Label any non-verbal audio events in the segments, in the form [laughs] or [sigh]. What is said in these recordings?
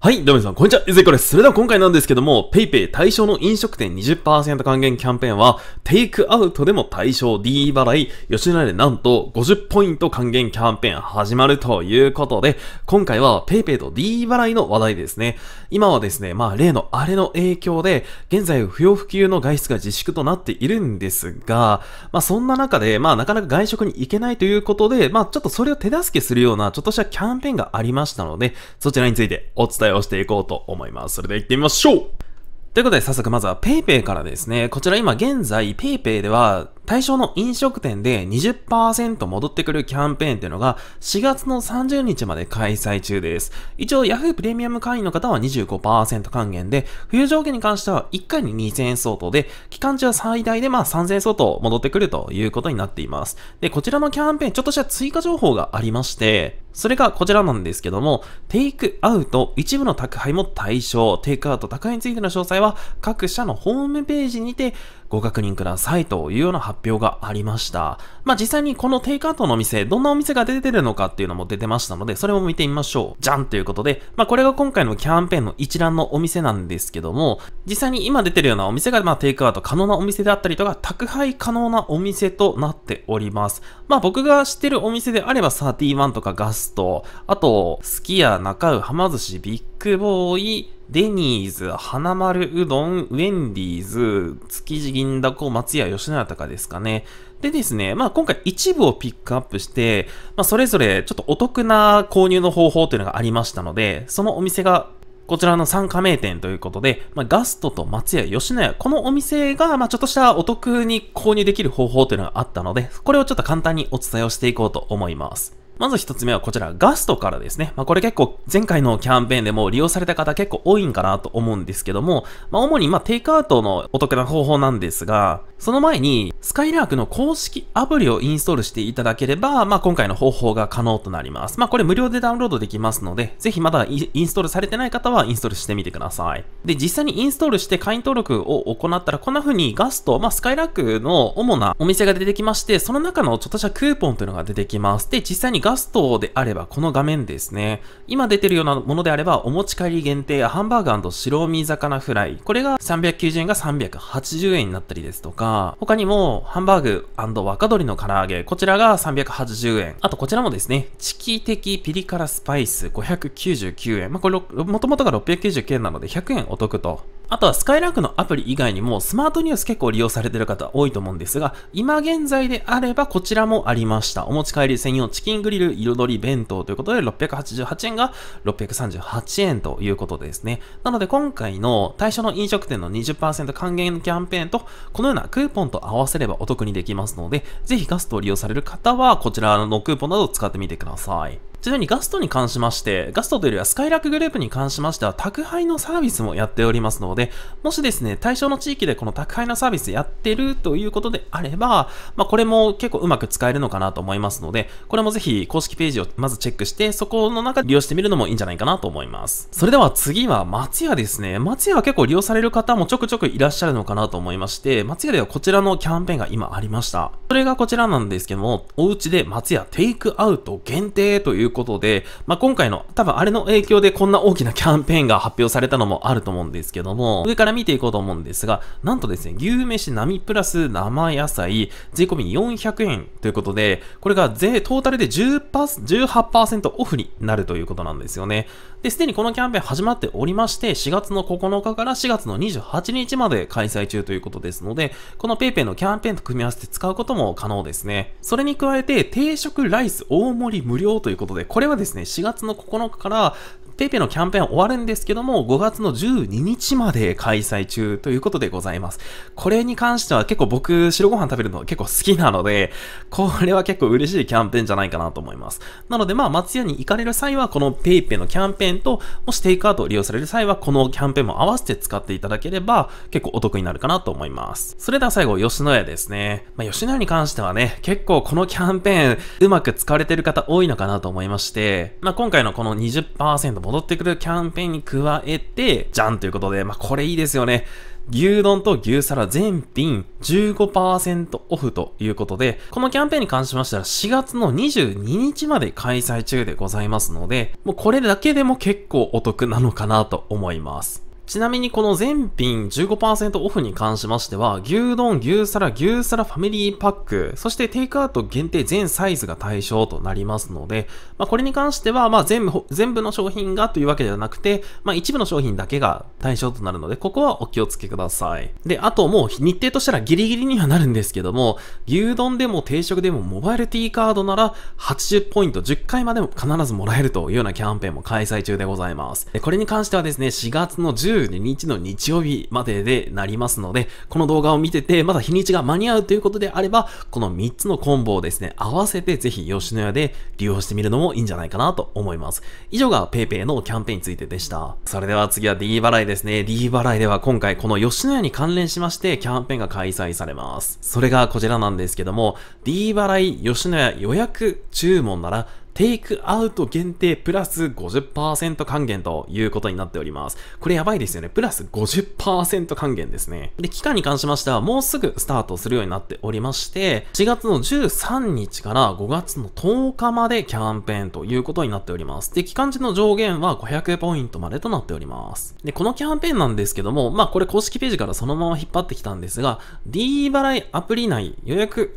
はい、どうも皆さん、こんにちは。ゆずいこです。それでは今回なんですけども、PayPay 対象の飲食店20%還元キャンペーンは、テイクアウトでも対象 D 払い、吉野家でなんと50ポイント還元キャンペーン始まるということで、今回は PayPay と D 払いの話題ですね。今はですね、まあ例のあれの影響で、現在不要不急の外出が自粛となっているんですが、まあそんな中で、まあなかなか外食に行けないということで、まあちょっとそれを手助けするような、ちょっとしたキャンペーンがありましたので、そちらについてお伝ええをしていこうと思います。それでは行ってみましょうということで、早速まずは PayPay からですね。こちら今現在 PayPay では対象の飲食店で20%戻ってくるキャンペーンっていうのが4月の30日まで開催中です。一応 Yahoo プレミアム会員の方は25%還元で、冬上限に関しては1回に2000円相当で、期間中は最大でまあ3000円相当戻ってくるということになっています。で、こちらのキャンペーンちょっとした追加情報がありまして、それがこちらなんですけども、テイクアウト、一部の宅配も対象、テイクアウト宅配についての詳細は各社のホームページにて、ご確認くださいというような発表がありました。まあ、実際にこのテイクアウトのお店、どんなお店が出てるのかっていうのも出てましたので、それも見てみましょう。じゃんということで、まあ、これが今回のキャンペーンの一覧のお店なんですけども、実際に今出てるようなお店が、まあ、テイクアウト可能なお店であったりとか、宅配可能なお店となっております。まあ、僕が知ってるお店であれば、サーティワンとかガスト、あと、すき家、中う、はま寿司、ビッグボーイ、デニーズ、花丸うどん、ウェンディーズ、築地銀だこ、松屋吉永かですかね。でですね、まあ今回一部をピックアップして、まあそれぞれちょっとお得な購入の方法というのがありましたので、そのお店がこちらの参加盟店ということで、まあ、ガストと松屋、吉野家、このお店が、まあ、ちょっとしたお得に購入できる方法というのがあったので、これをちょっと簡単にお伝えをしていこうと思います。まず一つ目はこちら、ガストからですね。まあ、これ結構前回のキャンペーンでも利用された方結構多いんかなと思うんですけども、まあ、主にまテイクアウトのお得な方法なんですが、その前に、スカイラークの公式アプリをインストールしていただければ、まあ、今回の方法が可能となります。まあ、これ無料でダウンロードできますので、ぜひまだインストールされてない方はインストールしてみてください。で、実際にインストールして会員登録を行ったら、こんな風にガスト、まあ、スカイラークの主なお店が出てきまして、その中のちょっとしたクーポンというのが出てきます。で、実際にガストであればこの画面ですね。今出てるようなものであればお持ち帰り限定ハンバーガー白身魚フライ。これが390円が380円になったりですとか、他にもハンバーグ若鶏の唐揚げ。こちらが380円。あとこちらもですね、チキ的ピリ辛スパイス599円。まあ、これ、もともとが699円なので100円お得とあとはスカイラークのアプリ以外にもスマートニュース結構利用されてる方多いと思うんですが、今現在であればこちらもありました。お持ち帰り専用チキングリル彩り弁当ということで688円が638円ということですね。なので今回の対象の飲食店の20%還元キャンペーンとこのようなクーポンと合わせればお得にできますので、ぜひガストを利用される方はこちらのクーポンなどを使ってみてください。ちなみにガストに関しまして、ガストというよりはスカイラックグループに関しましては宅配のサービスもやっておりますので、もしですね、対象の地域でこの宅配のサービスやってるということであれば、まあ、これも結構うまく使えるのかなと思いますので、これもぜひ公式ページをまずチェックして、そこの中で利用してみるのもいいんじゃないかなと思います。それでは次は松屋ですね。松屋は結構利用される方もちょくちょくいらっしゃるのかなと思いまして、松屋ではこちらのキャンペーンが今ありました。それがこちらなんですけども、お家で松屋テイクアウト限定というということで、まあ、今回の、多分あれの影響でこんな大きなキャンペーンが発表されたのもあると思うんですけども、上から見ていこうと思うんですが、なんとですね、牛飯並プラス生野菜、税込み400円ということで、これが税、トータルで18%オフになるということなんですよね。で、すでにこのキャンペーン始まっておりまして、4月の9日から4月の28日まで開催中ということですので、この PayPay のキャンペーンと組み合わせて使うことも可能ですね。それに加えて、定食ライス大盛り無料ということで、で、これはですね、4月の9日から PayPay のキャンペーン終わるんですけども、5月の12日まで開催中ということでございます。これに関しては結構僕、白ご飯食べるの結構好きなので、これは結構嬉しいキャンペーンじゃないかなと思います。なのでまあ、松屋に行かれる際は、この PayPay のキャンペーンと、もしテイクアウトを利用される際は、このキャンペーンも合わせて使っていただければ、結構お得になるかなと思います。それでは最後、吉野家ですね。まあ、吉野家に関してはね、結構このキャンペーン、うまく使われてる方多いのかなと思いまして、まあ、今回のこの20%も戻ってくるキャンペーンに加えて、じゃんということで、まあ、これいいですよね。牛丼と牛皿全品15%オフということで、このキャンペーンに関しましては4月の22日まで開催中でございますので、もうこれだけでも結構お得なのかなと思います。ちなみにこの全品15%オフに関しましては、牛丼、牛皿、牛皿ファミリーパック、そしてテイクアウト限定全サイズが対象となりますので、まあ、これに関しては、まあ、全部、全部の商品がというわけではなくて、まあ、一部の商品だけが対象となるので、ここはお気をつけください。で、あともう日程としたらギリギリにはなるんですけども、牛丼でも定食でもモバイル T カードなら80ポイント10回までも必ずもらえるというようなキャンペーンも開催中でございます。これに関してはですね、4月の10 22日の日曜日まででなりますので、この動画を見てて、まだ日にちが間に合うということであれば、この3つのコンボをですね、合わせてぜひ吉野家で利用してみるのもいいんじゃないかなと思います。以上が PayPay のキャンペーンについてでした。それでは次は D 払いですね。D 払いでは今回この吉野家に関連しましてキャンペーンが開催されます。それがこちらなんですけども、D 払い吉野家予約注文ならテイクアウト限定プラス50%還元ということになっております。これやばいですよね。プラス50%還元ですね。で、期間に関しましては、もうすぐスタートするようになっておりまして、4月の13日から5月の10日までキャンペーンということになっております。で、期間中の上限は500ポイントまでとなっております。で、このキャンペーンなんですけども、まあこれ公式ページからそのまま引っ張ってきたんですが、D 払いアプリ内予約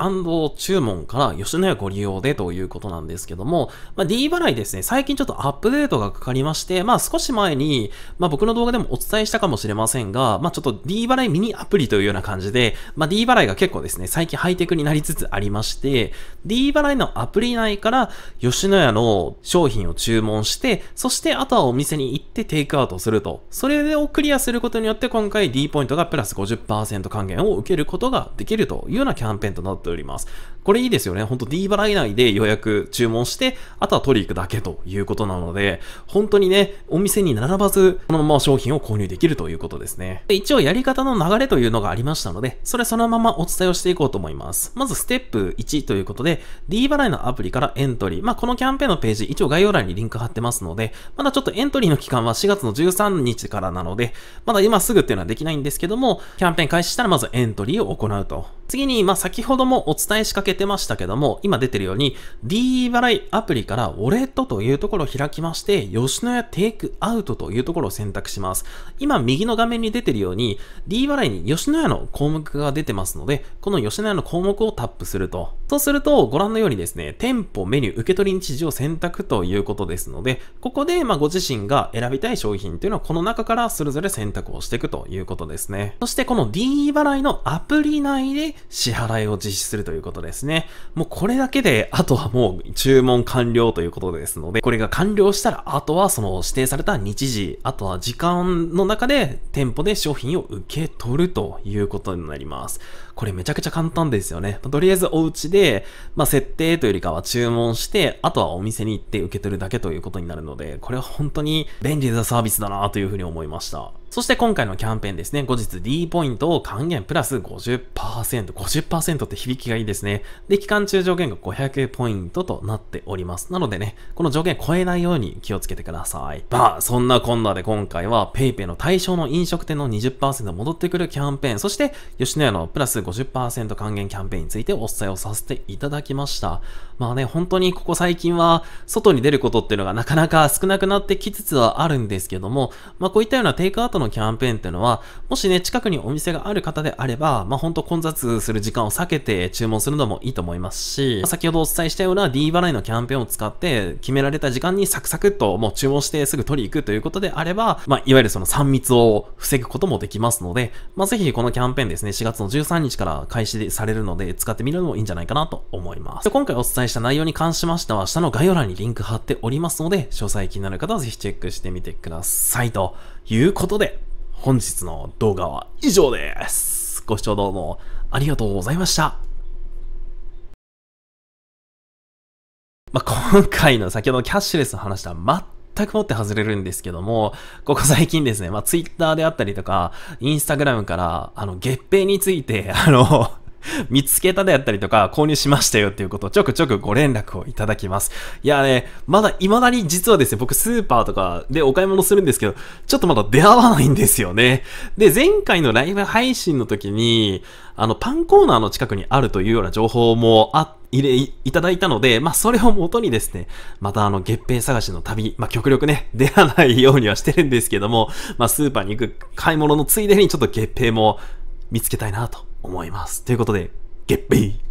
注文から吉野家ご利用でということなんですけども、まあ、D 払いですね、最近ちょっとアップデートがかかりまして、まあ少し前に、まあ僕の動画でもお伝えしたかもしれませんが、まあちょっと D 払いミニアプリというような感じで、まあ D 払いが結構ですね、最近ハイテクになりつつありまして、D 払いのアプリ内から吉野家の商品を注文して、そしてあとはお店に行ってテイクアウトすると。それをクリアすることによって今回 D ポイントがプラス50%還元を受けることができるというようなキャンペーンとなっております。これいいですよね。ほんと D 払い内で予約、注文して、あとは取り行くだけということなので、本当にね、お店に並ばず、このまま商品を購入できるということですね。で一応やり方の流れというのがありましたので、それそのままお伝えをしていこうと思います。まずステップ1ということで、D 払いのアプリからエントリー。まあ、このキャンペーンのページ、一応概要欄にリンク貼ってますので、まだちょっとエントリーの期間は4月の13日からなので、まだ今すぐっていうのはできないんですけども、キャンペーン開始したらまずエントリーを行うと。次に、まあ、先ほどもお伝えしかけてましたけども、今出てるように、d 払いアプリからウォレットというところを開きまして、吉野家テイクアウトというところを選択します。今、右の画面に出てるように、d 払いに吉野家の項目が出てますので、この吉野家の項目をタップすると。そうすると、ご覧のようにですね、店舗、メニュー、受け取り日時を選択ということですので、ここで、まあ、ご自身が選びたい商品というのは、この中からそれぞれ選択をしていくということですね。そして、この d 払いのアプリ内で、支払いを実施するということですね。もうこれだけで、あとはもう注文完了ということですので、これが完了したら、あとはその指定された日時、あとは時間の中で店舗で商品を受け取るということになります。これめちゃくちゃ簡単ですよね。とりあえずお家で、まあ、設定というよりかは注文して、あとはお店に行って受け取るだけということになるので、これは本当に便利なサービスだなというふうに思いました。そして今回のキャンペーンですね、後日 D ポイントを還元プラス50%、50%って響きがいいですね。で、期間中上限が500ポイントとなっております。なのでね、この上限超えないように気をつけてください。まあ、そんなこんなで今回は PayPay の対象の飲食店の20%戻ってくるキャンペーン、そして吉野家のプラス50%還元キャンペーンについてお伝えをさせていただきました。まあね、本当にここ最近は外に出ることっていうのがなかなか少なくなってきつつはあるんですけども、まあこういったようなテイクアウトのキャンペーンっていうのは、もしね、近くにお店がある方であれば、まあ本当混雑する時間を避けて注文するのもいいと思いますし、先ほどお伝えしたような D 払いのキャンペーンを使って決められた時間にサクサクっともう注文してすぐ取り行くということであれば、まあいわゆるその3密を防ぐこともできますので、まあぜひこのキャンペーンですね、4月の13日日から開始されるので、使ってみるのもいいんじゃないかなと思います。今回お伝えした内容に関しましては、下の概要欄にリンク貼っておりますので、詳細気になる方はぜひチェックしてみてください。ということで、本日の動画は以上です。ご視聴どうもありがとうございました。まあ、今回の先ほどキャッシュレスの話とは全くもって外れるんですけども、ここ最近ですね、まあ、ツイッターであったりとか、インスタグラムから、あの、月餅について、あの [laughs] 見つけたであったりとか、購入しましたよっていうことをちょくちょくご連絡をいただきます。いやね、まだ未だに実はですね、僕スーパーとかでお買い物するんですけど、ちょっとまだ出会わないんですよね。で、前回のライブ配信の時に、あの、パンコーナーの近くにあるというような情報もあって、入れ、いただいたので、まあ、それを元にですね、またあの、月餅探しの旅、まあ、極力ね、出らないようにはしてるんですけども、まあ、スーパーに行く買い物のついでにちょっと月餅も見つけたいなと思います。ということで、月餅